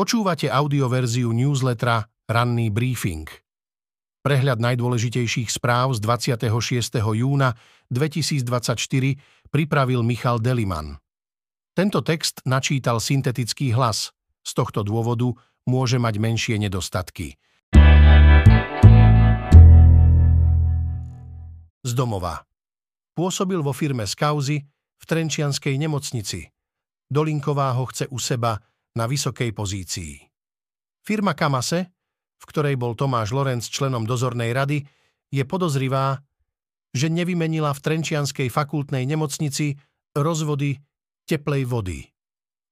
Počúvate audioverziu newslettera Ranný briefing. Prehľad najdôležitejších správ z 26. júna 2024 pripravil Michal Deliman. Tento text načítal syntetický hlas. Z tohto dôvodu môže mať menšie nedostatky. Z domova. Pôsobil vo firme Skauzy v Trenčianskej nemocnici. Dolinková ho chce u seba na vysokej pozícii. Firma Kamase, v ktorej bol Tomáš Lorenz členom dozornej rady, je podozrivá, že nevymenila v Trenčianskej fakultnej nemocnici rozvody teplej vody.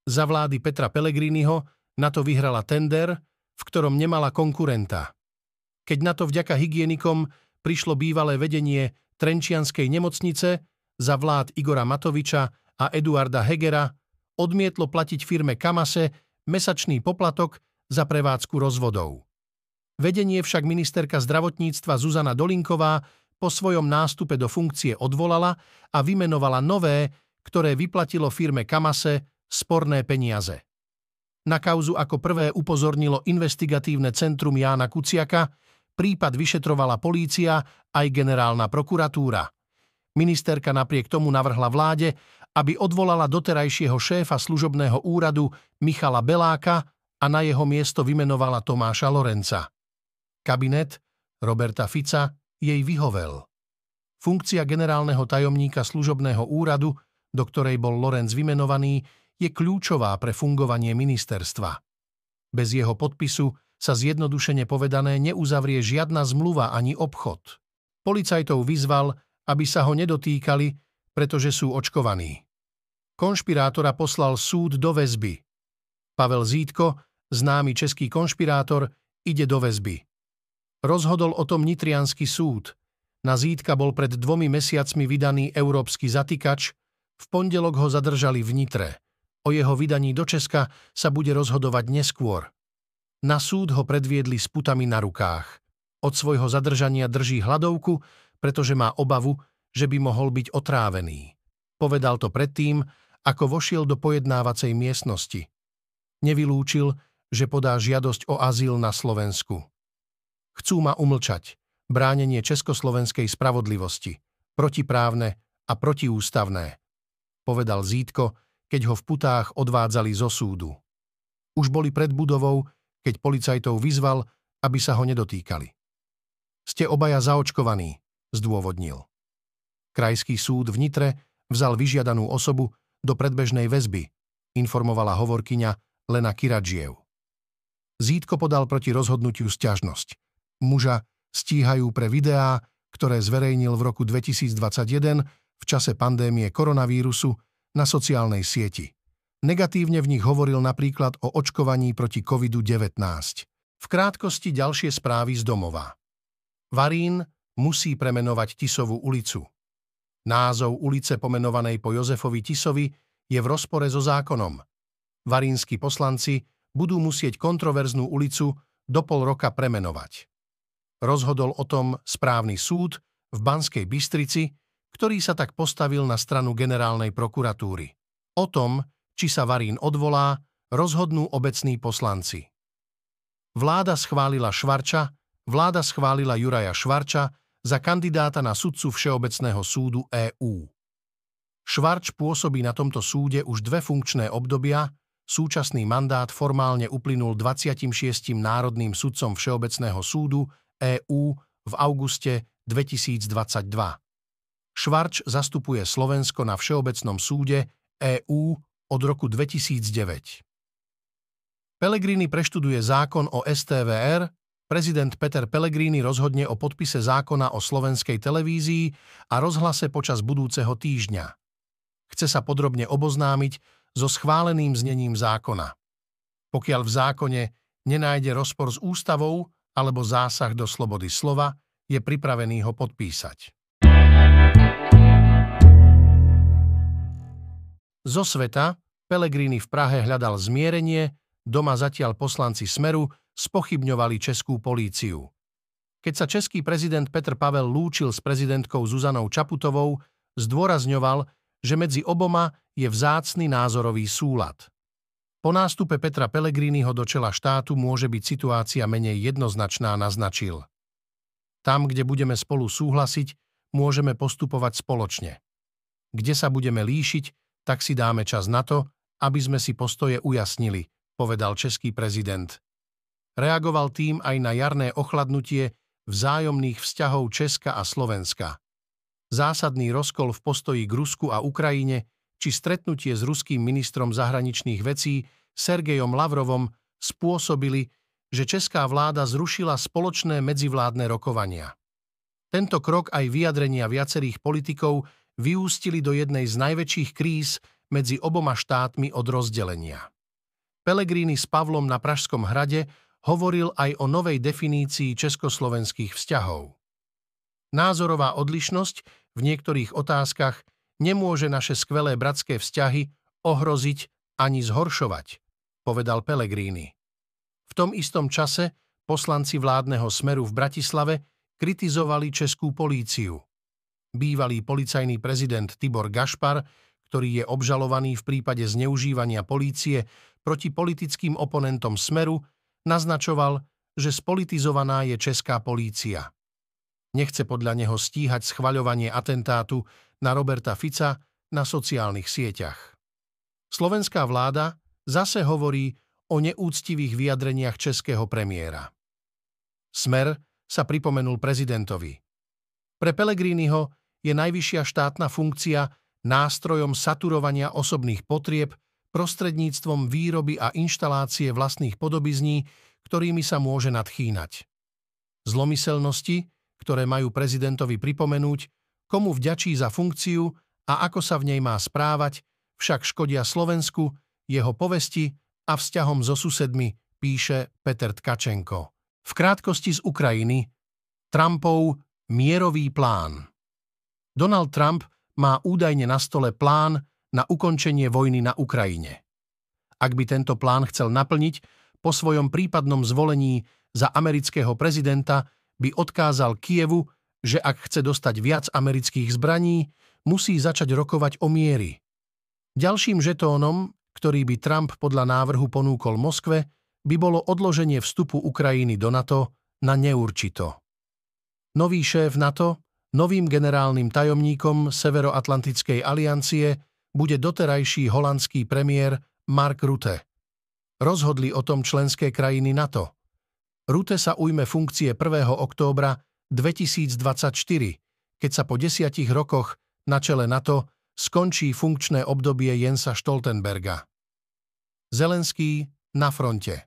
Za vlády Petra Pellegriniho na to vyhrala tender, v ktorom nemala konkurenta. Keď na to vďaka hygienikom prišlo bývalé vedenie Trenčianskej nemocnice za vlád Igora Matoviča a Eduarda Hegera, odmietlo platiť firme Kamase mesačný poplatok za prevádzku rozvodov. Vedenie však ministerka zdravotníctva Zuzana Dolinková po svojom nástupe do funkcie odvolala a vymenovala nové, ktoré vyplatilo firme Kamase sporné peniaze. Na kauzu ako prvé upozornilo investigatívne centrum Jána Kuciaka, prípad vyšetrovala polícia aj generálna prokuratúra. Ministerka napriek tomu navrhla vláde, aby odvolala doterajšieho šéfa služobného úradu Michala Beláka a na jeho miesto vymenovala Tomáša Lorenca. Kabinet Roberta Fica jej vyhovel. Funkcia generálneho tajomníka služobného úradu, do ktorej bol Lorenc vymenovaný, je kľúčová pre fungovanie ministerstva. Bez jeho podpisu sa zjednodušene povedané neuzavrie žiadna zmluva ani obchod. Policajtov vyzval, aby sa ho nedotýkali, pretože sú očkovaní konšpirátora poslal súd do väzby. Pavel Zítko, známy český konšpirátor, ide do väzby. Rozhodol o tom Nitrianský súd. Na Zítka bol pred dvomi mesiacmi vydaný európsky zatýkač, v pondelok ho zadržali v Nitre. O jeho vydaní do Česka sa bude rozhodovať neskôr. Na súd ho predviedli s putami na rukách. Od svojho zadržania drží hladovku, pretože má obavu, že by mohol byť otrávený. Povedal to predtým, ako vošiel do pojednávacej miestnosti. Nevylúčil, že podá žiadosť o azyl na Slovensku. Chcú ma umlčať. Bránenie československej spravodlivosti. Protiprávne a protiústavné. Povedal Zítko, keď ho v putách odvádzali zo súdu. Už boli pred budovou, keď policajtov vyzval, aby sa ho nedotýkali. Ste obaja zaočkovaní, zdôvodnil. Krajský súd v Nitre vzal vyžiadanú osobu, do predbežnej väzby, informovala hovorkyňa Lena Kiradžiev. Zítko podal proti rozhodnutiu stiažnosť. Muža stíhajú pre videá, ktoré zverejnil v roku 2021 v čase pandémie koronavírusu na sociálnej sieti. Negatívne v nich hovoril napríklad o očkovaní proti COVID-19. V krátkosti ďalšie správy z domova. Varín musí premenovať Tisovú ulicu. Názov ulice pomenovanej po Jozefovi Tisovi je v rozpore so zákonom. Varínsky poslanci budú musieť kontroverznú ulicu do pol roka premenovať. Rozhodol o tom správny súd v Banskej Bystrici, ktorý sa tak postavil na stranu generálnej prokuratúry. O tom, či sa Varín odvolá, rozhodnú obecní poslanci. Vláda schválila Švarča, vláda schválila Juraja Švarča, za kandidáta na sudcu Všeobecného súdu EÚ. Švarč pôsobí na tomto súde už dve funkčné obdobia, súčasný mandát formálne uplynul 26. národným sudcom Všeobecného súdu EÚ v auguste 2022. Švarč zastupuje Slovensko na Všeobecnom súde EÚ od roku 2009. Pelegrini preštuduje zákon o STVR prezident Peter Pellegrini rozhodne o podpise zákona o slovenskej televízii a rozhlase počas budúceho týždňa. Chce sa podrobne oboznámiť so schváleným znením zákona. Pokiaľ v zákone nenájde rozpor s ústavou alebo zásah do slobody slova, je pripravený ho podpísať. Zo sveta Pelegrini v Prahe hľadal zmierenie, doma zatiaľ poslanci Smeru spochybňovali českú políciu. Keď sa český prezident Petr Pavel lúčil s prezidentkou Zuzanou Čaputovou, zdôrazňoval, že medzi oboma je vzácny názorový súlad. Po nástupe Petra Pelegriniho do čela štátu môže byť situácia menej jednoznačná, naznačil. Tam, kde budeme spolu súhlasiť, môžeme postupovať spoločne. Kde sa budeme líšiť, tak si dáme čas na to, aby sme si postoje ujasnili, povedal český prezident. Reagoval tým aj na jarné ochladnutie vzájomných vzťahov Česka a Slovenska. Zásadný rozkol v postoji k Rusku a Ukrajine či stretnutie s ruským ministrom zahraničných vecí Sergejom Lavrovom spôsobili, že česká vláda zrušila spoločné medzivládne rokovania. Tento krok aj vyjadrenia viacerých politikov vyústili do jednej z najväčších kríz medzi oboma štátmi od rozdelenia. Pelegrini s Pavlom na Pražskom hrade hovoril aj o novej definícii československých vzťahov. Názorová odlišnosť v niektorých otázkach nemôže naše skvelé bratské vzťahy ohroziť ani zhoršovať, povedal Pelegrini. V tom istom čase poslanci vládneho smeru v Bratislave kritizovali českú políciu. Bývalý policajný prezident Tibor Gašpar, ktorý je obžalovaný v prípade zneužívania polície proti politickým oponentom smeru, naznačoval, že spolitizovaná je česká polícia. Nechce podľa neho stíhať schvaľovanie atentátu na Roberta Fica na sociálnych sieťach. Slovenská vláda zase hovorí o neúctivých vyjadreniach českého premiéra. Smer sa pripomenul prezidentovi. Pre Pelegriniho je najvyššia štátna funkcia nástrojom saturovania osobných potrieb prostredníctvom výroby a inštalácie vlastných podobizní, ktorými sa môže nadchýnať. Zlomyselnosti, ktoré majú prezidentovi pripomenúť, komu vďačí za funkciu a ako sa v nej má správať, však škodia Slovensku, jeho povesti a vzťahom so susedmi, píše Peter Tkačenko. V krátkosti z Ukrajiny Trumpov mierový plán. Donald Trump má údajne na stole plán, na ukončenie vojny na Ukrajine. Ak by tento plán chcel naplniť, po svojom prípadnom zvolení za amerického prezidenta by odkázal Kievu, že ak chce dostať viac amerických zbraní, musí začať rokovať o miery. Ďalším žetónom, ktorý by Trump podľa návrhu ponúkol Moskve, by bolo odloženie vstupu Ukrajiny do NATO na neurčito. Nový šéf NATO, novým generálnym tajomníkom Severoatlantickej aliancie bude doterajší holandský premiér Mark Rutte. Rozhodli o tom členské krajiny NATO. Rutte sa ujme funkcie 1. októbra 2024, keď sa po desiatich rokoch na čele NATO skončí funkčné obdobie Jensa Stoltenberga. Zelenský na fronte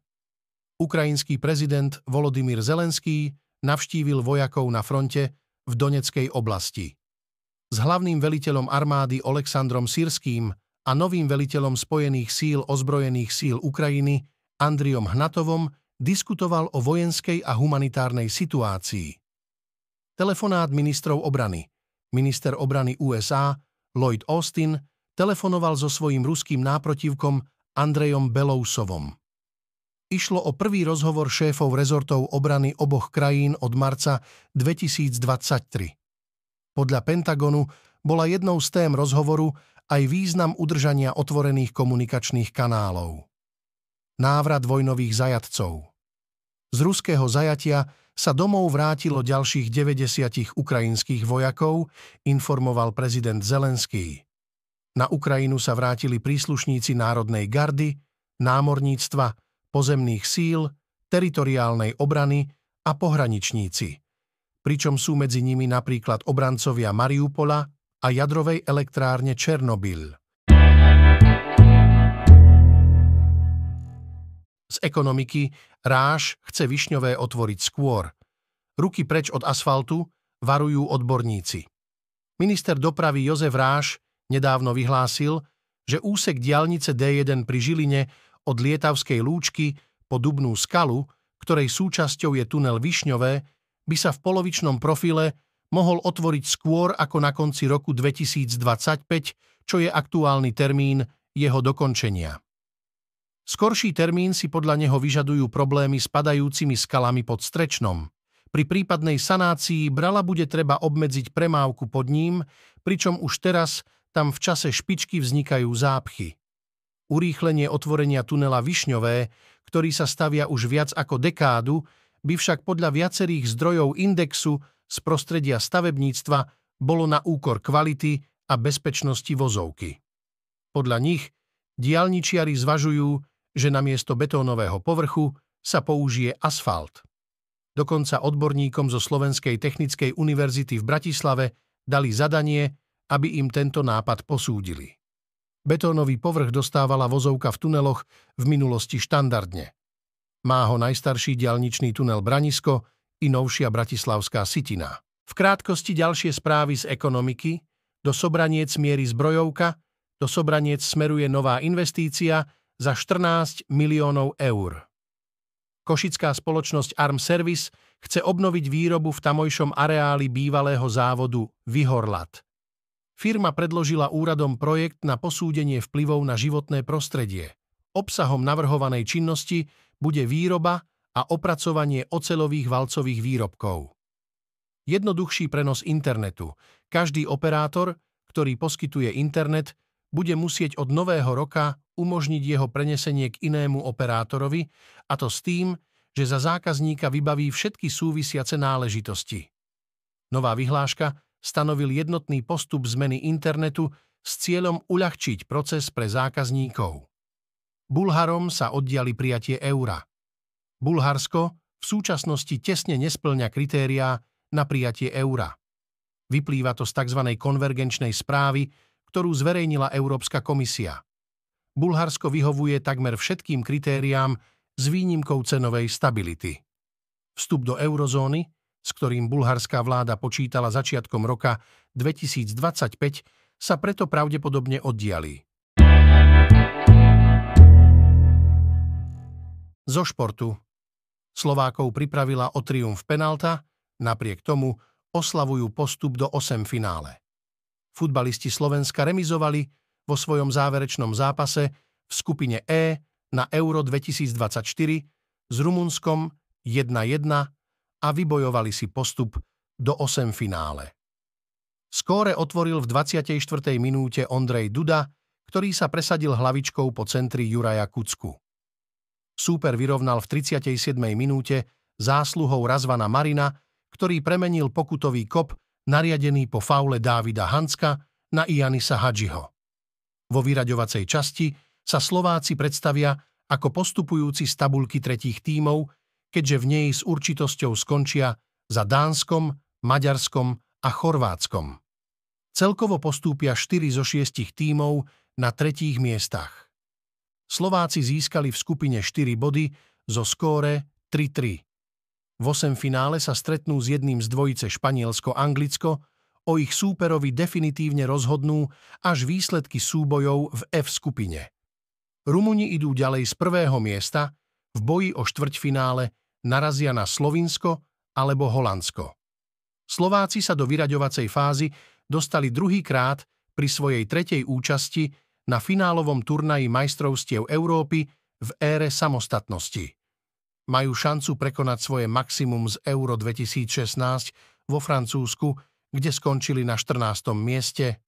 Ukrajinský prezident Volodymyr Zelenský navštívil vojakov na fronte v Doneckej oblasti s hlavným veliteľom armády Oleksandrom Sirským a novým veliteľom Spojených síl ozbrojených síl Ukrajiny Andriom Hnatovom diskutoval o vojenskej a humanitárnej situácii. Telefonát ministrov obrany. Minister obrany USA Lloyd Austin telefonoval so svojím ruským náprotivkom Andrejom Belousovom. Išlo o prvý rozhovor šéfov rezortov obrany oboch krajín od marca 2023. Podľa Pentagonu bola jednou z tém rozhovoru aj význam udržania otvorených komunikačných kanálov. Návrat vojnových zajatcov. Z ruského zajatia sa domov vrátilo ďalších 90 ukrajinských vojakov, informoval prezident Zelenský. Na Ukrajinu sa vrátili príslušníci Národnej gardy, námorníctva, pozemných síl, teritoriálnej obrany a pohraničníci – pričom sú medzi nimi napríklad obrancovia Mariupola a jadrovej elektrárne Černobyl. Z ekonomiky Ráš chce Višňové otvoriť skôr. Ruky preč od asfaltu varujú odborníci. Minister dopravy Jozef Ráš nedávno vyhlásil, že úsek diálnice D1 pri Žiline od Lietavskej lúčky po Dubnú skalu, ktorej súčasťou je tunel Višňové, by sa v polovičnom profile mohol otvoriť skôr ako na konci roku 2025, čo je aktuálny termín jeho dokončenia. Skorší termín si podľa neho vyžadujú problémy s padajúcimi skalami pod Strečnom. Pri prípadnej sanácii brala bude treba obmedziť premávku pod ním, pričom už teraz tam v čase špičky vznikajú zápchy. Urýchlenie otvorenia tunela Višňové, ktorý sa stavia už viac ako dekádu, by však podľa viacerých zdrojov indexu z prostredia stavebníctva bolo na úkor kvality a bezpečnosti vozovky. Podľa nich diálničiari zvažujú, že namiesto betónového povrchu sa použije asfalt. Dokonca odborníkom zo Slovenskej technickej univerzity v Bratislave dali zadanie, aby im tento nápad posúdili. Betónový povrch dostávala vozovka v tuneloch v minulosti štandardne. Má ho najstarší dialničný tunel Branisko i novšia bratislavská Sitina. V krátkosti ďalšie správy z ekonomiky. Do Sobraniec mierí zbrojovka, do Sobraniec smeruje nová investícia za 14 miliónov eur. Košická spoločnosť Arm Service chce obnoviť výrobu v tamojšom areáli bývalého závodu Vyhorlat. Firma predložila úradom projekt na posúdenie vplyvov na životné prostredie – Obsahom navrhovanej činnosti bude výroba a opracovanie ocelových valcových výrobkov. Jednoduchší prenos internetu. Každý operátor, ktorý poskytuje internet, bude musieť od nového roka umožniť jeho prenesenie k inému operátorovi, a to s tým, že za zákazníka vybaví všetky súvisiace náležitosti. Nová vyhláška stanovil jednotný postup zmeny internetu s cieľom uľahčiť proces pre zákazníkov. Bulharom sa oddiali prijatie eura. Bulharsko v súčasnosti tesne nesplňa kritériá na prijatie eura. Vyplýva to z tzv. konvergenčnej správy, ktorú zverejnila Európska komisia. Bulharsko vyhovuje takmer všetkým kritériám s výnimkou cenovej stability. Vstup do eurozóny, s ktorým bulharská vláda počítala začiatkom roka 2025, sa preto pravdepodobne oddialí. Zo športu. Slovákov pripravila o triumf penalta, napriek tomu oslavujú postup do 8 finále. Futbalisti Slovenska remizovali vo svojom záverečnom zápase v skupine E na Euro 2024 s Rumunskom 1-1 a vybojovali si postup do 8 finále. Skóre otvoril v 24. minúte Ondrej Duda, ktorý sa presadil hlavičkou po centri Juraja Kucku. Súper vyrovnal v 37. minúte zásluhou Razvana Marina, ktorý premenil pokutový kop nariadený po faule Dávida Hanska na Ianisa Hadžiho. Vo vyraďovacej časti sa Slováci predstavia ako postupujúci z tabulky tretích tímov, keďže v nej s určitosťou skončia za Dánskom, Maďarskom a Chorvátskom. Celkovo postúpia 4 zo 6 tímov na tretích miestach. Slováci získali v skupine 4 body zo skóre 3-3. V 8 finále sa stretnú s jedným z dvojice Španielsko-Anglicko, o ich súperovi definitívne rozhodnú až výsledky súbojov v F skupine. Rumuni idú ďalej z prvého miesta, v boji o štvrťfinále narazia na Slovinsko alebo Holandsko. Slováci sa do vyraďovacej fázy dostali druhýkrát pri svojej tretej účasti na finálovom turnaji majstrovstiev Európy v ére samostatnosti. Majú šancu prekonať svoje maximum z Euro 2016 vo Francúzsku, kde skončili na 14. mieste.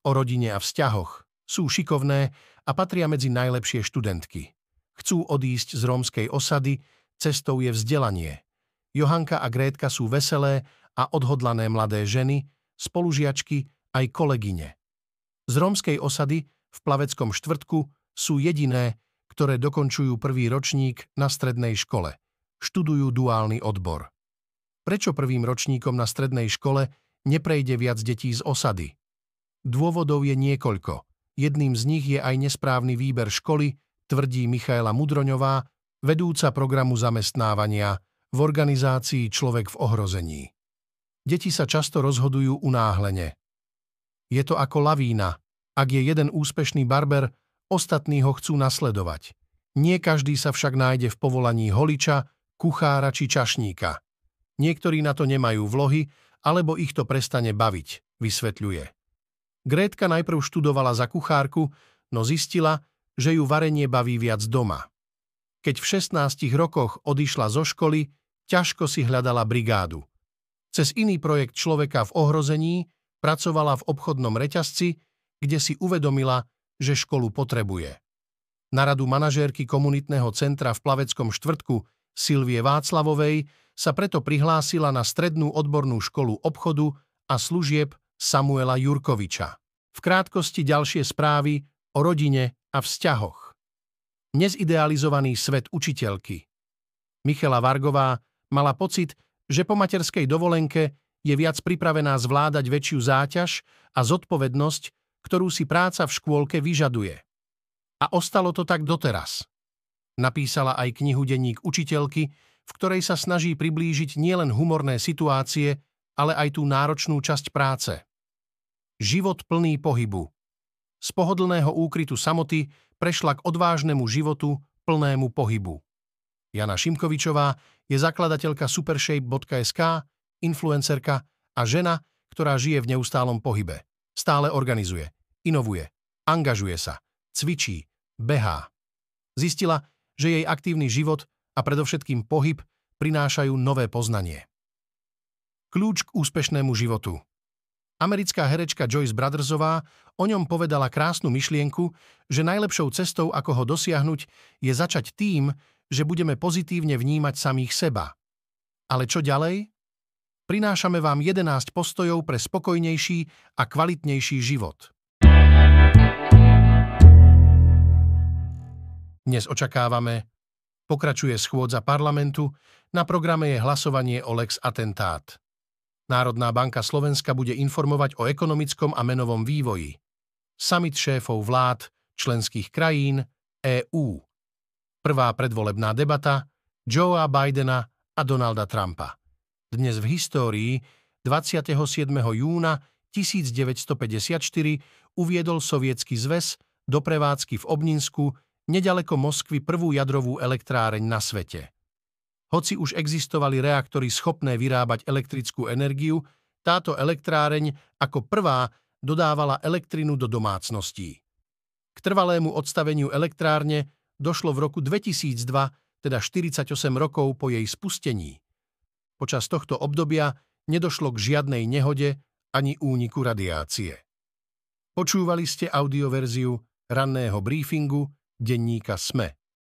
O rodine a vzťahoch sú šikovné a patria medzi najlepšie študentky. Chcú odísť z rómskej osady, cestou je vzdelanie. Johanka a Grétka sú veselé a odhodlané mladé ženy, spolužiačky aj kolegyne. Z rómskej osady v Plaveckom štvrtku sú jediné, ktoré dokončujú prvý ročník na strednej škole. Študujú duálny odbor. Prečo prvým ročníkom na strednej škole neprejde viac detí z osady? Dôvodov je niekoľko. Jedným z nich je aj nesprávny výber školy, tvrdí Michaela Mudroňová, vedúca programu zamestnávania v organizácii Človek v ohrození. Deti sa často rozhodujú unáhlene. Je to ako lavína. Ak je jeden úspešný barber, ostatní ho chcú nasledovať. Nie každý sa však nájde v povolaní holiča, kuchára či čašníka. Niektorí na to nemajú vlohy, alebo ich to prestane baviť, vysvetľuje. Grétka najprv študovala za kuchárku, no zistila, že ju varenie baví viac doma. Keď v 16 rokoch odišla zo školy, ťažko si hľadala brigádu. Cez iný projekt Človeka v ohrození pracovala v obchodnom reťazci, kde si uvedomila, že školu potrebuje. Na radu manažérky komunitného centra v Plaveckom štvrtku Silvie Václavovej sa preto prihlásila na strednú odbornú školu obchodu a služieb Samuela Jurkoviča. V krátkosti ďalšie správy o rodine a vzťahoch. Nezidealizovaný svet učiteľky. Michela Vargová mala pocit, že po materskej dovolenke je viac pripravená zvládať väčšiu záťaž a zodpovednosť, ktorú si práca v škôlke vyžaduje. A ostalo to tak doteraz. Napísala aj knihu Denník učiteľky, v ktorej sa snaží priblížiť nielen humorné situácie, ale aj tú náročnú časť práce. Život plný pohybu. Z pohodlného úkrytu samoty prešla k odvážnemu životu plnému pohybu. Jana Šimkovičová je zakladateľka supershape.sk, influencerka a žena, ktorá žije v neustálom pohybe. Stále organizuje, inovuje, angažuje sa, cvičí, behá. Zistila, že jej aktívny život a predovšetkým pohyb prinášajú nové poznanie. Kľúč k úspešnému životu Americká herečka Joyce Brothersová o ňom povedala krásnu myšlienku, že najlepšou cestou, ako ho dosiahnuť, je začať tým, že budeme pozitívne vnímať samých seba. Ale čo ďalej? Prinášame vám 11 postojov pre spokojnejší a kvalitnejší život. Dnes očakávame, pokračuje schôdza parlamentu, na programe je hlasovanie o Lex Atentát. Národná banka Slovenska bude informovať o ekonomickom a menovom vývoji. Summit šéfov vlád, členských krajín, EÚ. Prvá predvolebná debata Joea Bidena a Donalda Trumpa. Dnes v histórii 27. júna 1954 uviedol Sovietský zväz do prevádzky v Obninsku nedaleko Moskvy prvú jadrovú elektráreň na svete. Hoci už existovali reaktory schopné vyrábať elektrickú energiu, táto elektráreň ako prvá dodávala elektrinu do domácností. K trvalému odstaveniu elektrárne došlo v roku 2002, teda 48 rokov po jej spustení. Počas tohto obdobia nedošlo k žiadnej nehode ani úniku radiácie. Počúvali ste audioverziu ranného briefingu denníka SME.